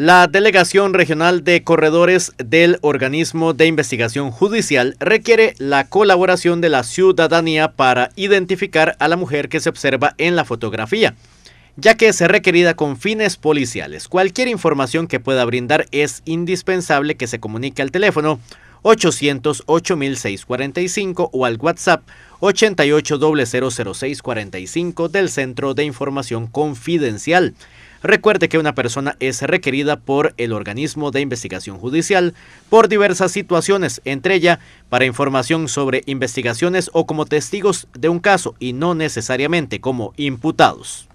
La Delegación Regional de Corredores del Organismo de Investigación Judicial requiere la colaboración de la ciudadanía para identificar a la mujer que se observa en la fotografía, ya que es requerida con fines policiales. Cualquier información que pueda brindar es indispensable que se comunique al teléfono 808-645 o al WhatsApp 8800645 del Centro de Información Confidencial. Recuerde que una persona es requerida por el organismo de investigación judicial por diversas situaciones, entre ellas para información sobre investigaciones o como testigos de un caso y no necesariamente como imputados.